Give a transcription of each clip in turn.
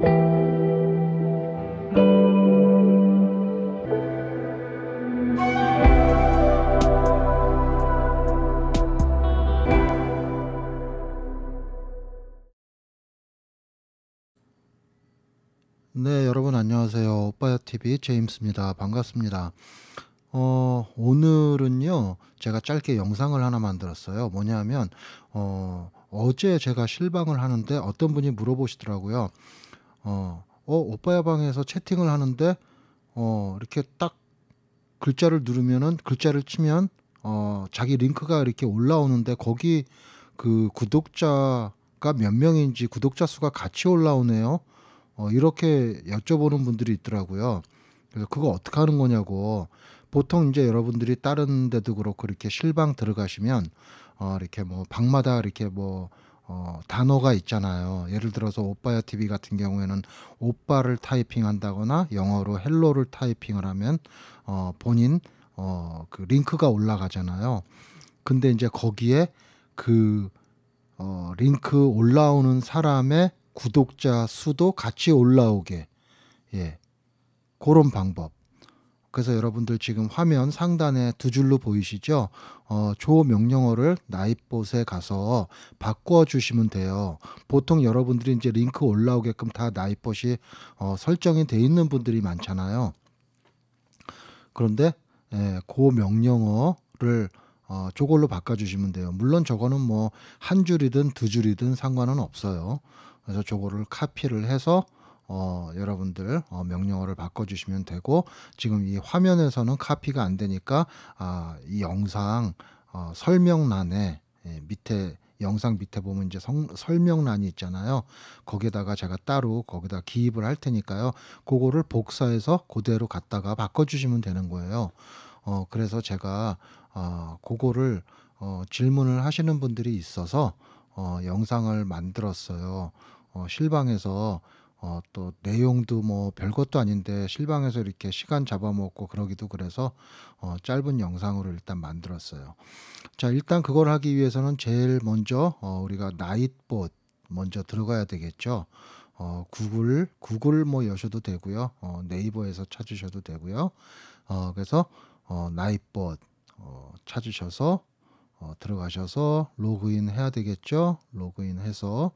네, 여러분 안녕하세요. 오빠야 TV 제임스입니다. 반갑습니다. 어, 오늘은요. 제가 짧게 영상을 하나 만들었어요. 뭐냐면 어, 어제 제가 실방을 하는데 어떤 분이 물어보시더라고요. 어, 어 오빠야 방에서 채팅을 하는데 어 이렇게 딱 글자를 누르면은 글자를 치면 어 자기 링크가 이렇게 올라오는데 거기 그 구독자가 몇 명인지 구독자 수가 같이 올라오네요. 어 이렇게 여쭤보는 분들이 있더라고요. 그래서 그거 어떻게 하는 거냐고 보통 이제 여러분들이 다른 데도 그렇고 이렇게 실방 들어가시면 어 이렇게 뭐 방마다 이렇게 뭐 어, 단어가 있잖아요. 예를 들어서 오빠야 TV 같은 경우에는 오빠를 타이핑한다거나 영어로 헬로를 타이핑을 하면 어, 본인 어, 그 링크가 올라가잖아요. 근데 이제 거기에 그 어, 링크 올라오는 사람의 구독자 수도 같이 올라오게 예 그런 방법 그래서 여러분들 지금 화면 상단에 두 줄로 보이시죠? 어, 조 명령어를 나이봇에 가서 바꿔 주시면 돼요. 보통 여러분들이 이제 링크 올라오게끔 다 나이봇이 어, 설정이 돼 있는 분들이 많잖아요. 그런데 예, 고 명령어를 어, 저걸로 바꿔주시면 돼요. 물론 저거는 뭐 한 줄이든 두 줄이든 상관은 없어요. 그래서 저거를 카피를 해서 어, 여러분들 어, 명령어를 바꿔주시면 되고 지금 이 화면에서는 카피가 안 되니까 아, 이 영상 어, 설명란에 예, 밑에 영상 밑에 보면 이제 성, 설명란이 있잖아요. 거기에다가 제가 따로 거기다 기입을 할 테니까요. 그거를 복사해서 그대로 갖다가 바꿔주시면 되는 거예요. 어, 그래서 제가 어, 그거를 어, 질문을 하시는 분들이 있어서 어, 영상을 만들었어요. 어, 실방에서 어, 또 내용도 뭐 별것도 아닌데 실방에서 이렇게 시간 잡아먹고 그러기도 그래서 어, 짧은 영상으로 일단 만들었어요. 자, 일단 그걸 하기 위해서는 제일 먼저 어, 우리가 나잇봇 먼저 들어가야 되겠죠. 어, 구글, 구글 뭐 여셔도 되고요. 어, 네이버에서 찾으셔도 되고요. 어, 그래서 어, 나잇봇 어, 찾으셔서 어, 들어가셔서 로그인 해야 되겠죠? 로그인 해서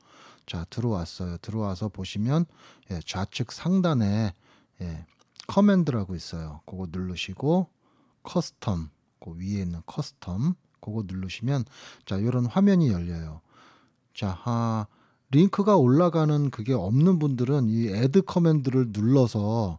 자 들어왔어요. 들어와서 보시면 예, 좌측 상단에 예, 커맨드라고 있어요. 그거 누르시고 커스텀 그 위에 있는 커스텀 그거 누르시면 자 이런 화면이 열려요. 자 아, 링크가 올라가는 그게 없는 분들은 이 add 커맨드를 눌러서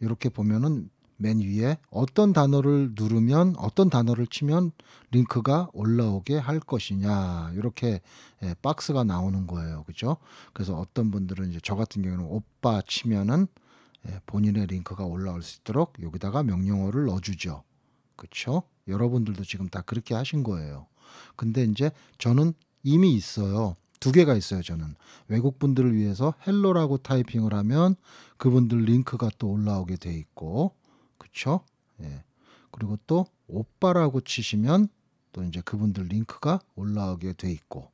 이렇게 보면은 맨 위에 어떤 단어를 누르면 어떤 단어를 치면 링크가 올라오게 할 것이냐 이렇게 예, 박스가 나오는 거예요 그죠 그래서 어떤 분들은 이제 저 같은 경우는 오빠 치면은 예, 본인의 링크가 올라올 수 있도록 여기다가 명령어를 넣어주죠 그쵸 여러분들도 지금 다 그렇게 하신 거예요 근데 이제 저는 이미 있어요 두 개가 있어요 저는 외국 분들을 위해서 헬로라고 타이핑을 하면 그분들 링크가 또 올라오게 돼 있고 그죠 예. 그리고 또 오빠라고 치시면 또 이제 그분들 링크가 올라오게 돼 있고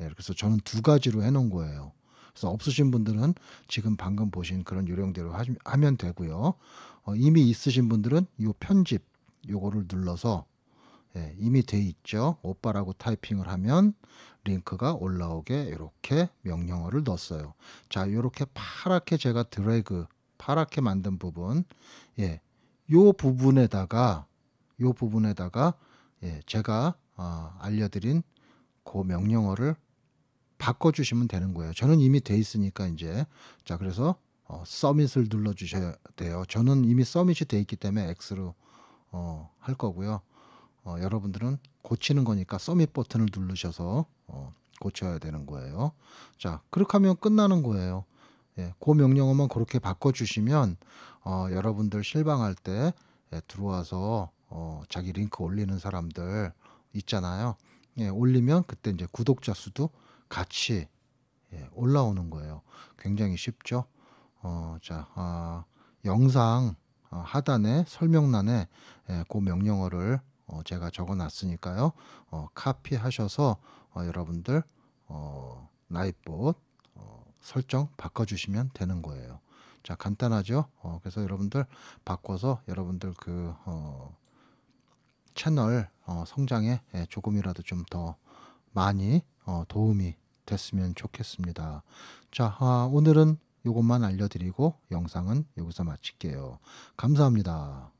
예, 그래서 저는 두 가지로 해놓은 거예요. 그래서 없으신 분들은 지금 방금 보신 그런 요령대로 하면 되고요. 어, 이미 있으신 분들은 이 편집 요거를 눌러서 예, 이미 돼 있죠. 오빠라고 타이핑을 하면 링크가 올라오게 이렇게 명령어를 넣었어요. 자, 이렇게 파랗게 제가 드래그 파랗게 만든 부분, 예, 요 부분에다가 요 부분에다가 예, 제가 어, 알려드린 그 명령어를 바꿔주시면 되는 거예요. 저는 이미 돼 있으니까 이제 자 그래서 어, 서밋을 눌러주셔야 돼요. 저는 이미 서밋이 돼 있기 때문에 X로 어, 할 거고요. 어, 여러분들은 고치는 거니까 서밋 버튼을 누르셔서 어, 고쳐야 되는 거예요. 자 그렇게 하면 끝나는 거예요. 예, 그 명령어만 그렇게 바꿔주시면 어, 여러분들 실방할 때 예, 들어와서 어, 자기 링크 올리는 사람들 있잖아요. 예, 올리면 그때 이제 구독자 수도 같이 예, 올라오는 거예요. 굉장히 쉽죠. 어, 자, 아, 영상 어, 하단에 설명란에 예, 그 명령어를 어, 제가 적어놨으니까요. 어, 카피하셔서 어, 여러분들 어, 나이봇 설정 바꿔주시면 되는 거예요. 자 간단하죠. 어, 그래서 여러분들 바꿔서 여러분들 그 어, 채널 어, 성장에 예, 조금이라도 좀 더 많이 어, 도움이 됐으면 좋겠습니다. 자 아, 오늘은 이것만 알려드리고 영상은 여기서 마칠게요. 감사합니다.